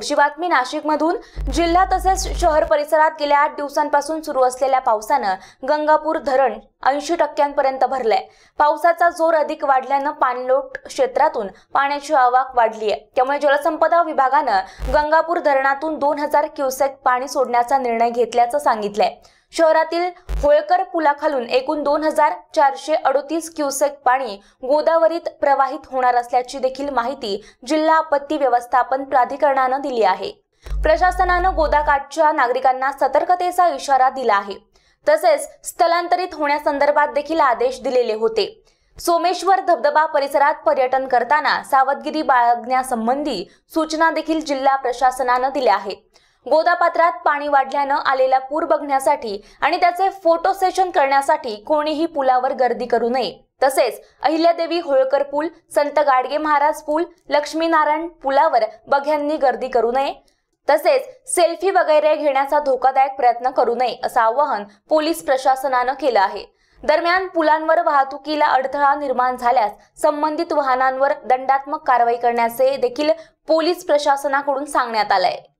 पुढची बातमी नाशिकमधून जिल्हा तसेच शहर परिसरात गेल्या आठ दिवसांपासून सुरू असलेल्या पावसानं गंगापूर धरण ऐंशी टक्क्यांपर्यंत भरलंय पावसाचा जोर अधिक वाढल्यानं पाणलोट क्षेत्रातून पाण्याची आवक वाढली आहे त्यामुळे जलसंपदा विभागानं गंगापूर धरणातून दोन हजार क्युसेक पाणी सोडण्याचा निर्णय घेतल्याचं सांगितलंय शहरातील होळकर पुलाखालून एकूण दोन हजार चारशे अडोतीस क्युसेक पाणी गोदावरीत प्रवाहित होणार असल्याची देखील माहिती जिल्हा आपत्ती व्यवस्थापन प्राधिकरणानं दिली आहे प्रशासनानं गोदाकाठच्या नागरिकांना सतर्कतेचा इशारा दिला आहे तसेच स्थलांतरित होण्यासंदर्भात देखील आदेश दिलेले होते सोमेश्वर धबधबा परिसरात पर्यटन करताना सावधगिरी बाळगण्यासंबंधी सूचना देखील जिल्हा प्रशासनानं दिल्या आहेत गोदापात्रात पाणी वाढल्यानं आलेला पूर बघण्यासाठी आणि त्याचे फोटो सेशन करण्यासाठी कोणीही पुलावर गर्दी करू नये तसेच अहिल्यादेवी होळकर पूल संत गाडगे महाराज पूल लक्ष्मीनारायण पुलावर बघ्यांनी गर्दी करू नये तसेच सेल्फी वगैरे घेण्याचा धोकादायक प्रयत्न करू नये असं आवाहन पोलीस प्रशासनानं केलं आहे दरम्यान पुलांवर वाहतुकीला अडथळा निर्माण झाल्यास संबंधित वाहनांवर दंडात्मक कारवाई करण्याचे देखील पोलीस प्रशासनाकडून सांगण्यात आलंय